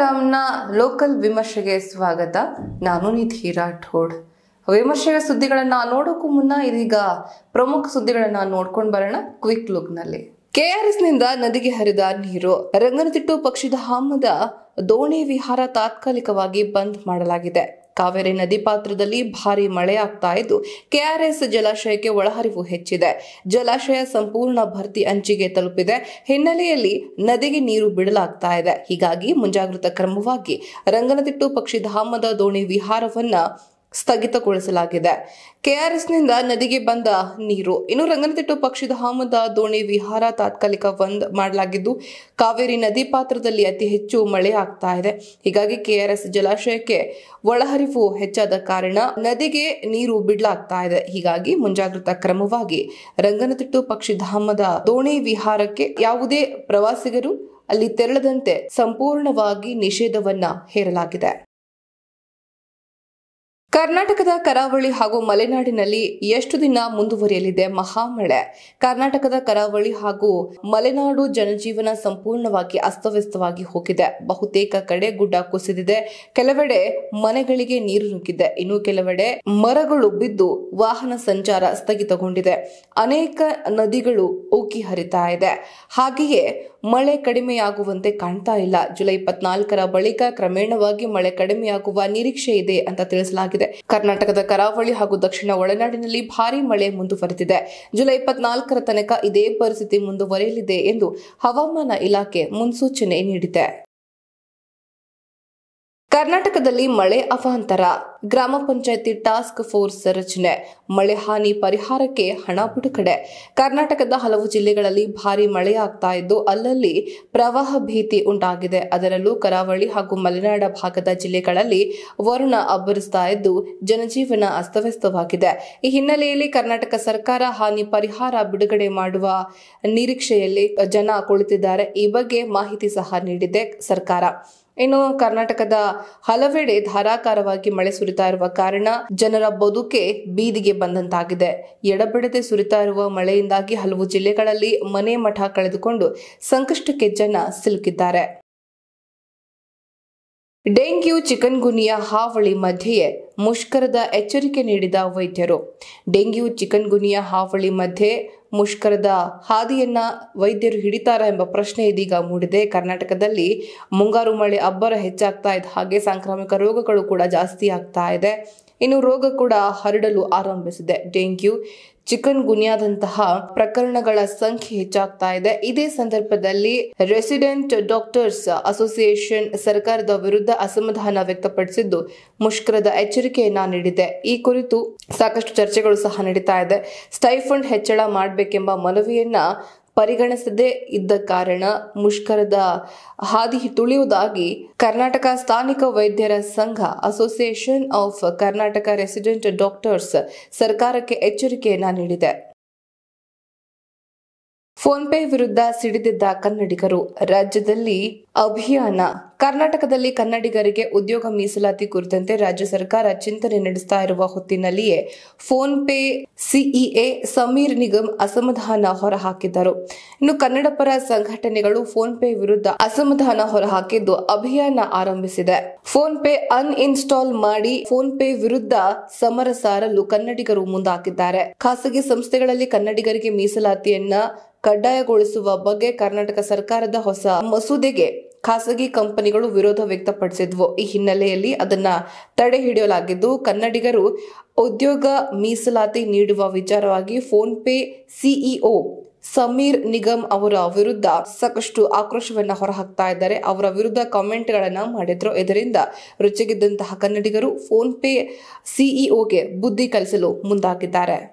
ರಾಮ್ನ local ವಿಮರ್ಶೆಗೆ ಸ್ವಾಗತ ನಾನು ನಿಧಿ ರಾಠೋಡ್ ವಿಮರ್ಶೆಯ ಸುದ್ದಿಗಳನ್ನ ನೋಡೋಕ್ಕೂ ಮುನ್ನ ಇದೀಗ ಪ್ರಮುಖ ಸುದ್ದಿಗಳನ್ನ ನೋಡ್ಕೊಂಡು ಬರೋಣ ಕ್ವಿಕ್ ಲುಕ್ ನಲ್ಲಿ ಲುಕ್ನಲ್ಲಿ ನಿಂದ ನದಿಗೆ ಹರಿದ ನೀರು ರಂಗನತಿಟ್ಟು ಪಕ್ಷಿಧಾಮದ ದೋಣಿ ವಿಹಾರ ತಾತ್ಕಾಲಿಕವಾಗಿ ಬಂದ್ ಮಾಡಲಾಗಿದೆ ಕಾವೇರಿ ನದಿ ಪಾತ್ರದಲ್ಲಿ ಭಾರಿ ಮಳೆಯಾಗ್ತಾ ಇದ್ದು ಕೆಆರ್ಎಸ್ ಜಲಾಶಯಕ್ಕೆ ಒಳಹರಿವು ಹೆಚ್ಚಿದೆ ಜಲಾಶಯ ಸಂಪೂರ್ಣ ಭರ್ತಿ ಅಂಚಿಗೆ ತಲುಪಿದೆ ಹಿನ್ನೆಲೆಯಲ್ಲಿ ನದಿಗೆ ನೀರು ಬಿಡಲಾಗ್ತಾ ಇದೆ ಹೀಗಾಗಿ ಮುಂಜಾಗ್ರತಾ ಕ್ರಮವಾಗಿ ರಂಗನತಿಟ್ಟು ಪಕ್ಷಿಧಾಮದ ದೋಣಿ ವಿಹಾರವನ್ನ ಸ್ಥಗಿತಗೊಳಿಸಲಾಗಿದೆ ಕೆಆರ್ಎಸ್ನಿಂದ ನದಿಗೆ ಬಂದ ನೀರು ಇನ್ನು ರಂಗನತಿಟ್ಟು ಪಕ್ಷಿಧಾಮದ ದೋಣಿ ವಿಹಾರ ತಾತ್ಕಾಲಿಕ ಬಂದ್ ಮಾಡಲಾಗಿದ್ದು ಕಾವೇರಿ ನದಿ ಪಾತ್ರದಲ್ಲಿ ಅತಿ ಹೆಚ್ಚು ಮಳೆ ಆಗ್ತಾ ಇದೆ ಹೀಗಾಗಿ ಕೆಆರ್ಎಸ್ ಜಲಾಶಯಕ್ಕೆ ಒಳಹರಿವು ಹೆಚ್ಚಾದ ಕಾರಣ ನದಿಗೆ ನೀರು ಬಿಡಲಾಗ್ತಾ ಇದೆ ಹೀಗಾಗಿ ಮುಂಜಾಗ್ರತಾ ಕ್ರಮವಾಗಿ ರಂಗನತಿಟ್ಟು ಪಕ್ಷಿಧಾಮದ ದೋಣಿ ವಿಹಾರಕ್ಕೆ ಯಾವುದೇ ಪ್ರವಾಸಿಗರು ಅಲ್ಲಿ ತೆರಳದಂತೆ ಸಂಪೂರ್ಣವಾಗಿ ನಿಷೇಧವನ್ನ ಹೇರಲಾಗಿದೆ ಕರ್ನಾಟಕದ ಕರಾವಳಿ ಹಾಗೂ ಮಲೆನಾಡಿನಲ್ಲಿ ಎಷ್ಟು ದಿನ ಮುಂದುವರಿಯಲಿದೆ ಮಹಾಮಳೆ ಕರ್ನಾಟಕದ ಕರಾವಳಿ ಹಾಗೂ ಮಲೆನಾಡು ಜನಜೀವನ ಸಂಪೂರ್ಣವಾಗಿ ಅಸ್ತವ್ಯಸ್ತವಾಗಿ ಹೋಗಿದೆ ಬಹುತೇಕ ಕಡೆ ಗುಡ್ಡ ಕುಸಿದಿದೆ ಕೆಲವೆಡೆ ಮನೆಗಳಿಗೆ ನೀರು ನುಗ್ಗಿದೆ ಇನ್ನು ಕೆಲವೆಡೆ ಮರಗಳು ಬಿದ್ದು ವಾಹನ ಸಂಚಾರ ಸ್ಥಗಿತಗೊಂಡಿದೆ ಅನೇಕ ನದಿಗಳು ಉಕ್ಕಿ ಹರಿತಾ ಇದೆ ಹಾಗೆಯೇ ಮಳೆ ಕಡಿಮೆಯಾಗುವಂತೆ ಕಾಣ್ತಾ ಇಲ್ಲ ಜುಲೈ ಇಪ್ಪತ್ನಾಲ್ಕರ ಬಳಿಕ ಕ್ರಮೇಣವಾಗಿ ಮಳೆ ಕಡಿಮೆಯಾಗುವ ನಿರೀಕ್ಷೆ ಇದೆ ಅಂತ ತಿಳಿಸಲಾಗಿದೆ ಕರ್ನಾಟಕದ ಕರಾವಳಿ ಹಾಗೂ ದಕ್ಷಿಣ ಒಳನಾಡಿನಲ್ಲಿ ಭಾರಿ ಮಳೆ ಮುಂದುವರೆದಿದೆ ಜುಲೈ ಇಪ್ಪತ್ನಾಲ್ಕರ ತನಕ ಇದೇ ಪರಿಸ್ಥಿತಿ ಮುಂದುವರೆಯಲಿದೆ ಎಂದು ಹವಾಮಾನ ಇಲಾಖೆ ಮುನ್ಸೂಚನೆ ನೀಡಿದೆ ಕರ್ನಾಟಕದಲ್ಲಿ ಮಳೆ ಅವಾಂತರ ಗ್ರಾಮ ಪಂಚಾಯಿತಿ ಟಾಸ್ಕ್ ಫೋರ್ಸ್ ರಚನೆ ಮಳೆ ಹಾನಿ ಪರಿಹಾರಕ್ಕೆ ಹಣ ಬಿಡುಗಡೆ ಕರ್ನಾಟಕದ ಹಲವು ಜಿಲ್ಲೆಗಳಲ್ಲಿ ಭಾರಿ ಮಳೆಯಾಗ್ತಾ ಇದ್ದು ಅಲ್ಲಲ್ಲಿ ಪ್ರವಾಹ ಭೀತಿ ಉಂಟಾಗಿದೆ ಅದರಲ್ಲೂ ಕರಾವಳಿ ಹಾಗೂ ಮಲೆನಾಡ ಭಾಗದ ಜಿಲ್ಲೆಗಳಲ್ಲಿ ವರುಣ ಅಬ್ಬರಿಸ್ತಾ ಇದ್ದು ಜನಜೀವನ ಅಸ್ತವ್ಯಸ್ತವಾಗಿದೆ ಈ ಹಿನ್ನೆಲೆಯಲ್ಲಿ ಕರ್ನಾಟಕ ಸರ್ಕಾರ ಹಾನಿ ಪರಿಹಾರ ಬಿಡುಗಡೆ ಮಾಡುವ ನಿರೀಕ್ಷೆಯಲ್ಲಿ ಜನ ಕುಳಿತಿದ್ದಾರೆ ಈ ಬಗ್ಗೆ ಮಾಹಿತಿ ಸಹ ನೀಡಿದೆ ಸರ್ಕಾರ ಇನ್ನು ಕರ್ನಾಟಕದ ಹಲವೆಡೆ ಧಾರಾಕಾರವಾಗಿ ಮಳೆ ಸುರಿತಾ ಇರುವ ಕಾರಣ ಜನರ ಬದುಕೆ ಬೀದಿಗೆ ಬಂದಂತಾಗಿದೆ ಎಡಬಿಡದೆ ಸುರಿತಾ ಇರುವ ಮಳೆಯಿಂದಾಗಿ ಹಲವು ಜಿಲ್ಲೆಗಳಲ್ಲಿ ಮನೆ ಮಠ ಕಳೆದುಕೊಂಡು ಸಂಕಷ್ಟಕ್ಕೆ ಜನ ಸಿಲುಕಿದ್ದಾರೆ ಡೆಂಗ್ಯೂ ಚಿಕನ್ಗುನಿಯ ಹಾವಳಿ ಮಧ್ಯೆಯೇ ಮುಷ್ಕರದ ಎಚ್ಚರಿಕೆ ನೀಡಿದ ವೈದ್ಯರು ಡೆಂಗ್ಯೂ ಚಿಕನ್ಗುನಿಯ ಹಾವಳಿ ಮಧ್ಯೆ ಮುಷ್ಕರದ ಹಾದಿಯನ್ನ ವೈದ್ಯರು ಹಿಡಿತಾರ ಎಂಬ ಪ್ರಶ್ನೆ ಇದೀಗ ಮೂಡಿದೆ ಕರ್ನಾಟಕದಲ್ಲಿ ಮುಂಗಾರು ಮಳೆ ಅಬ್ಬರ ಹೆಚ್ಚಾಗ್ತಾ ಇದೆ ಹಾಗೆ ಸಾಂಕ್ರಾಮಿಕ ರೋಗಗಳು ಕೂಡ ಜಾಸ್ತಿ ಆಗ್ತಾ ಇದೆ ಇನ್ನು ರೋಗ ಕೂಡ ಹರಡಲು ಆರಂಭಿಸಿದೆ ಡೆಂಗ್ಯೂ ಚಿಕನ್ ಗುನ್ಯಾದಂತಹ ಪ್ರಕರಣಗಳ ಸಂಖ್ಯೆ ಹೆಚ್ಚಾಗ್ತಾ ಇದೆ ಇದೇ ಸಂದರ್ಭದಲ್ಲಿ ರೆಸಿಡೆಂಟ್ ಡಾಕ್ಟರ್ಸ್ ಅಸೋಸಿಯೇಷನ್ ಸರ್ಕಾರದ ವಿರುದ್ಧ ಅಸಮಾಧಾನ ವ್ಯಕ್ತಪಡಿಸಿದ್ದು ಮುಷ್ಕರದ ಎಚ್ಚರಿಕೆಯನ್ನ ನೀಡಿದೆ ಈ ಕುರಿತು ಸಾಕಷ್ಟು ಚರ್ಚೆಗಳು ಸಹ ನಡೀತಾ ಇದೆ ಸ್ಟೈಫಂಡ್ ಹೆಚ್ಚಳ ಮಾಡಬೇಕೆಂಬ ಮನವಿಯನ್ನ ಪರಿಗಣಿಸದೇ ಇದ್ದ ಕಾರಣ ಮುಷ್ಕರದ ಹಾದಿ ತುಳಿಯುವುದಾಗಿ ಕರ್ನಾಟಕ ಸ್ಥಾನಿಕ ವೈದ್ಯರ ಸಂಘ association of Karnataka resident doctors ಸರ್ಕಾರಕ್ಕೆ ಎಚ್ಚರಿಕೆಯನ್ನ ನೀಡಿದೆ ಫೋನ್ ಪೇ ವಿರುದ್ಧ ಸಿಡಿದಿದ್ದ ಕನ್ನಡಿಗರು ರಾಜ್ಯದಲ್ಲಿ ಅಭಿಯಾನ ಕರ್ನಾಟಕದಲ್ಲಿ ಕನ್ನಡಿಗರಿಗೆ ಉದ್ಯೋಗ ಮೀಸಲಾತಿ ಕುರಿತಂತೆ ರಾಜ್ಯ ಸರ್ಕಾರ ಚಿಂತನೆ ನಡೆಸ್ತಾ ಇರುವ ಹೊತ್ತಿನಲ್ಲಿಯೇ PhonePe CEO Sameer Nigam ಅಸಮಾಧಾನ ಹೊರಹಾಕಿದ್ದರು ಇನ್ನು ಕನ್ನಡ ಪರ ಸಂಘಟನೆಗಳು ಫೋನ್ ಪೇ ವಿರುದ್ಧ ಅಸಮಾಧಾನ ಹೊರಹಾಕಿದ್ದು ಅಭಿಯಾನ ಆರಂಭಿಸಿದೆ ಫೋನ್ ಪೇ ಅನ್ಇನ್ಸ್ಟಾಲ್ ಮಾಡಿ ಫೋನ್ ಪೇ ವಿರುದ್ಧ ಸಮರ ಸಾರಲು ಕನ್ನಡಿಗರು ಮುಂದಾಕಿದ್ದಾರೆ ಖಾಸಗಿ ಸಂಸ್ಥೆಗಳಲ್ಲಿ ಕನ್ನಡಿಗರಿಗೆ ಮೀಸಲಾತಿಯನ್ನ ಕಡ್ಡಾಯಗೊಳಿಸುವ ಬಗ್ಗೆ ಕರ್ನಾಟಕ ಸರ್ಕಾರದ ಹೊಸ ಮಸೂದೆಗೆ ಖಾಸಗಿ ಕಂಪನಿಗಳು ವಿರೋಧ ವ್ಯಕ್ತಪಡಿಸಿದ್ವು ಈ ಹಿನ್ನೆಲೆಯಲ್ಲಿ ಅದನ್ನ ತಡೆ ಹಿಡಿಯಲಾಗಿದ್ದು ಕನ್ನಡಿಗರು ಉದ್ಯೋಗ ಮೀಸಲಾತಿ ನೀಡುವ ವಿಚಾರವಾಗಿ PhonePe CEO Sameer Nigam ಅವರ ವಿರುದ್ಧ ಸಾಕಷ್ಟು ಆಕ್ರೋಶವನ್ನ ಹೊರಹಾಕ್ತಾ ಇದ್ದಾರೆ ಅವರ ವಿರುದ್ಧ ಕಾಮೆಂಟ್ಗಳನ್ನ ಮಾಡಿದ್ರು ಇದರಿಂದ ರುಚಿಗಿದ್ದಂತಹ ಕನ್ನಡಿಗರು ಫೋನ್ ಪೇ ಸಿಇಒಗೆ ಬುದ್ಧಿ ಕಲಿಸಲು ಮುಂದಾಗಿದ್ದಾರೆ